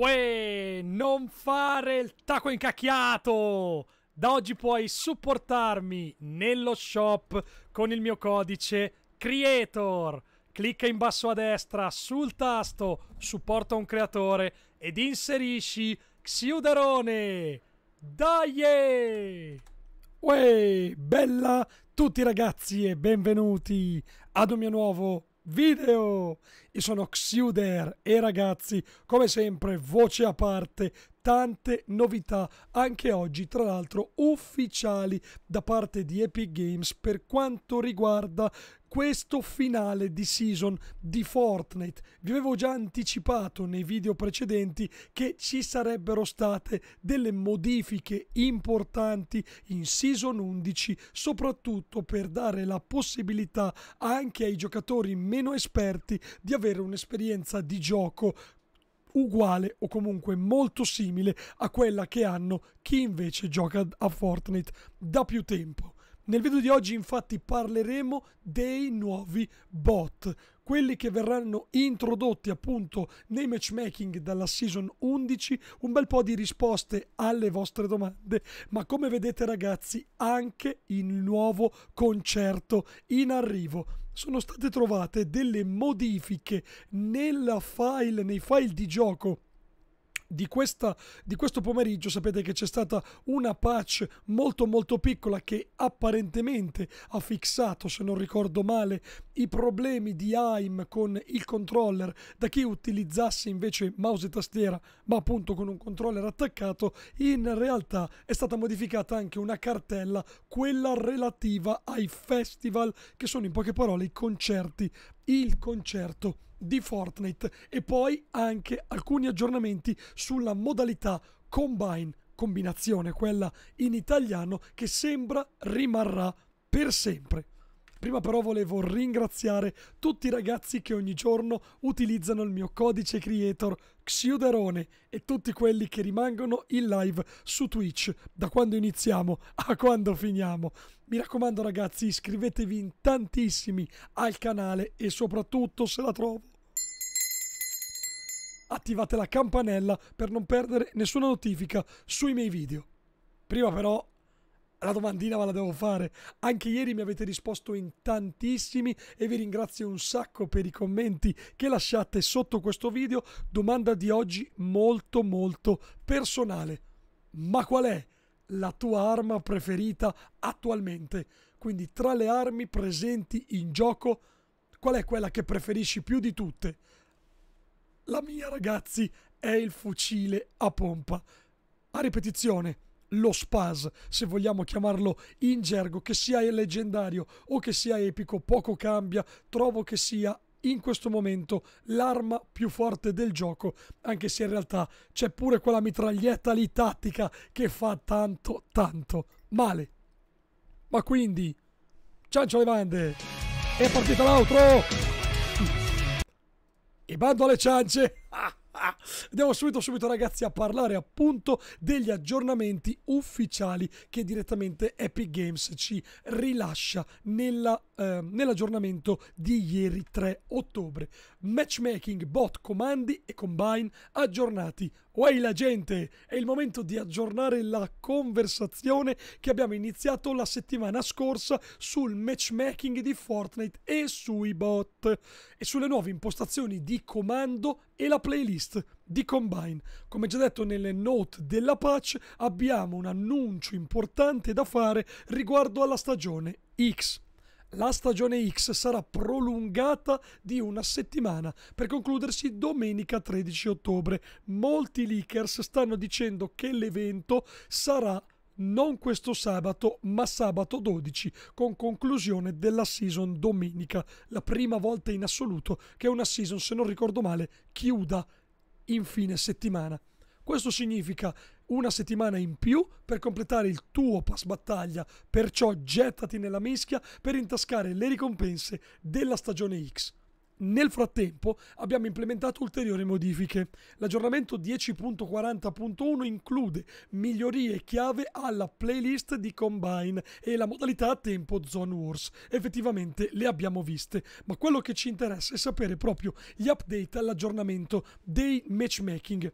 Uè, non fare il taco incacchiato! Da oggi puoi supportarmi nello shop con il mio codice CREATOR. Clicca in basso a destra sul tasto Supporta un creatore ed inserisci Xiuderone. Dai! Uè, bella tutti ragazzi e benvenuti ad un mio nuovo video. Io sono Xuder e ragazzi, come sempre, voce a parte, tante novità anche oggi, tra l'altro ufficiali da parte di Epic Games per quanto riguarda questo finale di season di Fortnite. Vi avevo già anticipato nei video precedenti che ci sarebbero state delle modifiche importanti in season 11, soprattutto per dare la possibilità anche ai giocatori meno esperti di avere un'esperienza di gioco uguale o comunque molto simile a quella che hanno chi invece gioca a Fortnite da più tempo. Nel video di oggi infatti parleremo dei nuovi bot, quelli che verranno introdotti appunto nei matchmaking dalla season 11, un bel po' di risposte alle vostre domande, ma come vedete ragazzi anche il nuovo concerto in arrivo. Sono state trovate delle modifiche nella file, nei file di gioco di, questa, di, questo pomeriggio sapete che c'è stata una patch molto molto piccola che apparentemente ha fissato, se non ricordo male, i problemi di AIM con il controller da chi utilizzasse invece mouse e tastiera ma appunto con un controller attaccato. In realtà è stata modificata anche una cartella, quella relativa ai festival che sono in poche parole i concerti, il concerto di Fortnite e poi anche alcuni aggiornamenti sulla modalità combine, combinazione, quella in italiano che sembra rimarrà per sempre. Prima però volevo ringraziare tutti i ragazzi che ogni giorno utilizzano il mio codice creator Xiuderone e tutti quelli che rimangono in live su Twitch da quando iniziamo a quando finiamo. Mi raccomando ragazzi iscrivetevi in tantissimi al canale e soprattutto se la trovo attivate la campanella per non perdere nessuna notifica sui miei video. Prima però la domandina ve la devo fare. Anche ieri mi avete risposto in tantissimi e vi ringrazio un sacco per i commenti che lasciate sotto questo video. Domanda di oggi molto molto personale. Ma qual è la tua arma preferita attualmente? Quindi tra le armi presenti in gioco, qual è quella che preferisci più di tutte? La mia ragazzi è il fucile a pompa. A ripetizione lo Spaz, se vogliamo chiamarlo in gergo, che sia leggendario o che sia epico, poco cambia, trovo che sia in questo momento l'arma più forte del gioco, anche se in realtà c'è pure quella mitraglietta lì tattica che fa tanto tanto male. Ma quindi, ciancio alle bande! È partita l'altro! E bando alle ciance! Ah! Ah, andiamo subito, subito ragazzi a parlare appunto degli aggiornamenti ufficiali che direttamente Epic Games ci rilascia nella, eh, nell'aggiornamento di ieri 3 ottobre. Matchmaking, bot, comandi e combine aggiornati Uai la gente, è il momento di aggiornare la conversazione che abbiamo iniziato la settimana scorsa sul matchmaking di Fortnite e sui bot e sulle nuove impostazioni di comando e la playlist di Combine. Come già detto nelle note della patch abbiamo un annuncio importante da fare riguardo alla stagione X la stagione X sarà prolungata di una settimana per concludersi domenica 13 ottobre. Molti leakers stanno dicendo che l'evento sarà non questo sabato, ma sabato 12, con conclusione della season domenica, la prima volta in assoluto che una season, se non ricordo male, chiuda in fine settimana. Questo significa una settimana in più per completare il tuo pass battaglia, perciò gettati nella mischia per intascare le ricompense della stagione X. Nel frattempo abbiamo implementato ulteriori modifiche. L'aggiornamento 10.40.1 include migliorie chiave alla playlist di Combine e la modalità a tempo Zone Wars. Effettivamente le abbiamo viste, ma quello che ci interessa è sapere proprio gli update all'aggiornamento dei matchmaking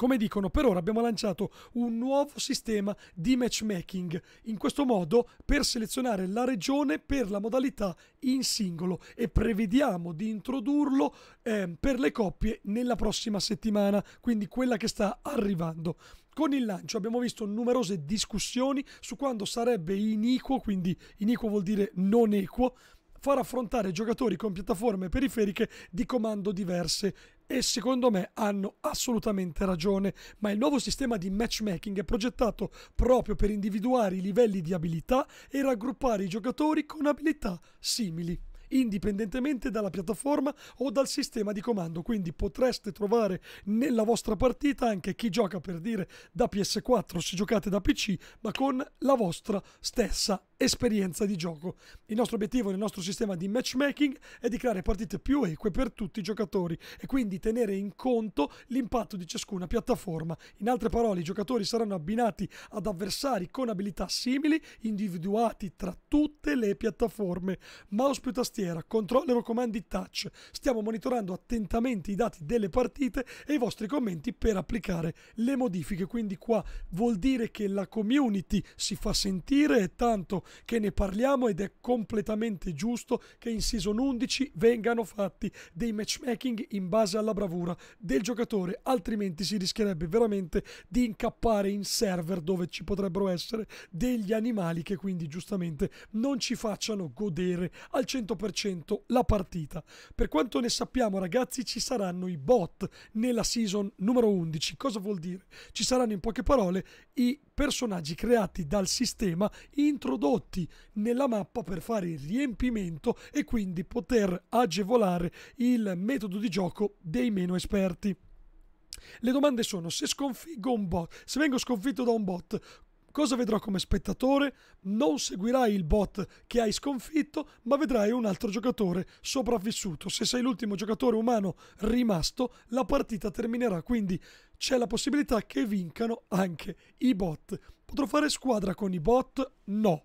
come dicono, per ora abbiamo lanciato un nuovo sistema di matchmaking, in questo modo per selezionare la regione per la modalità in singolo e prevediamo di introdurlo eh, per le coppie nella prossima settimana, quindi quella che sta arrivando. Con il lancio abbiamo visto numerose discussioni su quando sarebbe iniquo, quindi iniquo vuol dire non equo, far affrontare giocatori con piattaforme periferiche di comando diverse e secondo me hanno assolutamente ragione, ma il nuovo sistema di matchmaking è progettato proprio per individuare i livelli di abilità e raggruppare i giocatori con abilità simili indipendentemente dalla piattaforma o dal sistema di comando. Quindi potreste trovare nella vostra partita anche chi gioca per dire da PS4 se giocate da PC, ma con la vostra stessa esperienza di gioco. Il nostro obiettivo nel nostro sistema di matchmaking è di creare partite più eque per tutti i giocatori e quindi tenere in conto l'impatto di ciascuna piattaforma. In altre parole, i giocatori saranno abbinati ad avversari con abilità simili, individuati tra tutte le piattaforme. Mouse più tastiera, controller o comandi touch. Stiamo monitorando attentamente i dati delle partite e i vostri commenti per applicare le modifiche. Quindi qua vuol dire che la community si fa sentire e tanto che ne parliamo ed è completamente giusto che in season 11 vengano fatti dei matchmaking in base alla bravura del giocatore, altrimenti si rischierebbe veramente di incappare in server dove ci potrebbero essere degli animali che quindi giustamente non ci facciano godere al 100% la partita. Per quanto ne sappiamo ragazzi ci saranno i bot nella season numero 11. Cosa vuol dire? Ci saranno in poche parole i personaggi creati dal sistema introdotti prodotti nella mappa per fare il riempimento e quindi poter agevolare il metodo di gioco dei meno esperti. Le domande sono se sconfiggo un bot, se vengo sconfitto da un bot, cosa vedrò come spettatore? Non seguirai il bot che hai sconfitto, ma vedrai un altro giocatore sopravvissuto. Se sei l'ultimo giocatore umano rimasto, la partita terminerà, quindi c'è la possibilità che vincano anche i bot. Potrò fare squadra con i bot? No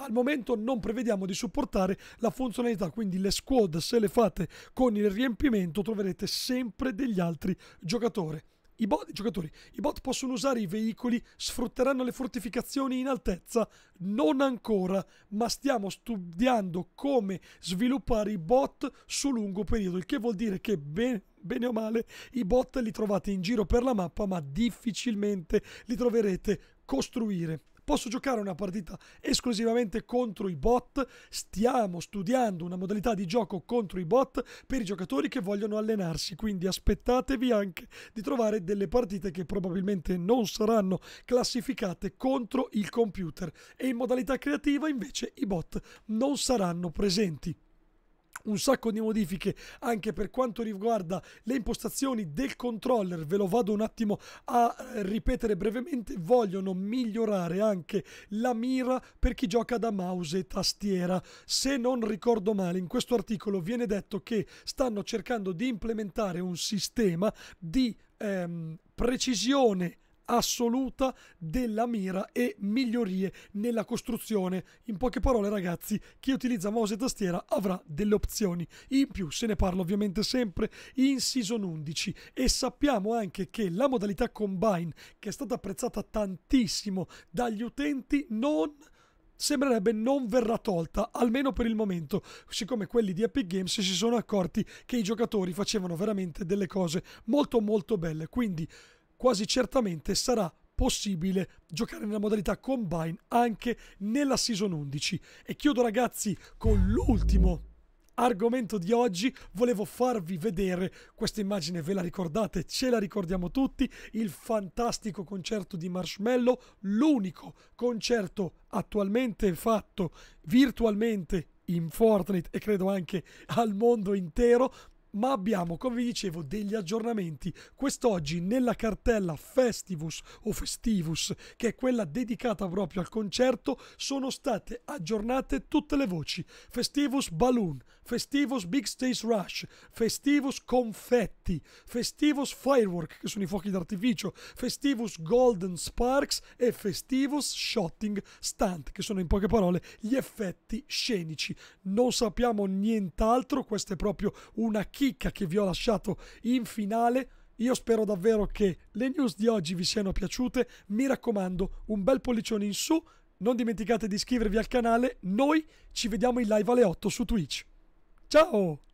al momento non prevediamo di supportare la funzionalità, quindi le squad se le fate con il riempimento troverete sempre degli altri giocatori. I bot, giocatori, i bot possono usare i veicoli, sfrutteranno le fortificazioni in altezza? Non ancora, ma stiamo studiando come sviluppare i bot su lungo periodo, il che vuol dire che ben, bene o male i bot li trovate in giro per la mappa, ma difficilmente li troverete costruire posso giocare una partita esclusivamente contro i bot. Stiamo studiando una modalità di gioco contro i bot per i giocatori che vogliono allenarsi, quindi aspettatevi anche di trovare delle partite che probabilmente non saranno classificate contro il computer e in modalità creativa invece i bot non saranno presenti un sacco di modifiche anche per quanto riguarda le impostazioni del controller, ve lo vado un attimo a eh, ripetere brevemente, vogliono migliorare anche la mira per chi gioca da mouse e tastiera. Se non ricordo male, in questo articolo viene detto che stanno cercando di implementare un sistema di ehm, precisione assoluta della mira e migliorie nella costruzione. In poche parole ragazzi, chi utilizza mouse e tastiera avrà delle opzioni. In più se ne parlo ovviamente sempre in Season 11 e sappiamo anche che la modalità Combine, che è stata apprezzata tantissimo dagli utenti, non sembrerebbe non verrà tolta, almeno per il momento, siccome quelli di Epic Games si sono accorti che i giocatori facevano veramente delle cose molto molto belle, quindi quasi certamente sarà possibile giocare nella modalità combine anche nella season 11. E chiudo ragazzi con l'ultimo argomento di oggi volevo farvi vedere questa immagine ve la ricordate ce la ricordiamo tutti il fantastico concerto di Marshmello l'unico concerto attualmente fatto virtualmente in Fortnite e credo anche al mondo intero ma abbiamo, come vi dicevo, degli aggiornamenti. Quest'oggi nella cartella Festivus o Festivus, che è quella dedicata proprio al concerto, sono state aggiornate tutte le voci. Festivus Balloon, Festivus Big Stage Rush, Festivus Confetti, Festivus Firework, che sono i fuochi d'artificio, Festivus Golden Sparks e Festivus Shotting Stunt, che sono in poche parole gli effetti scenici. Non sappiamo nient'altro, questa è proprio una chicca che vi ho lasciato in finale. Io spero davvero che le news di oggi vi siano piaciute. Mi raccomando, un bel pollicione in su. Non dimenticate di iscrivervi al canale. Noi ci vediamo in live alle 8 su Twitch. Ciao!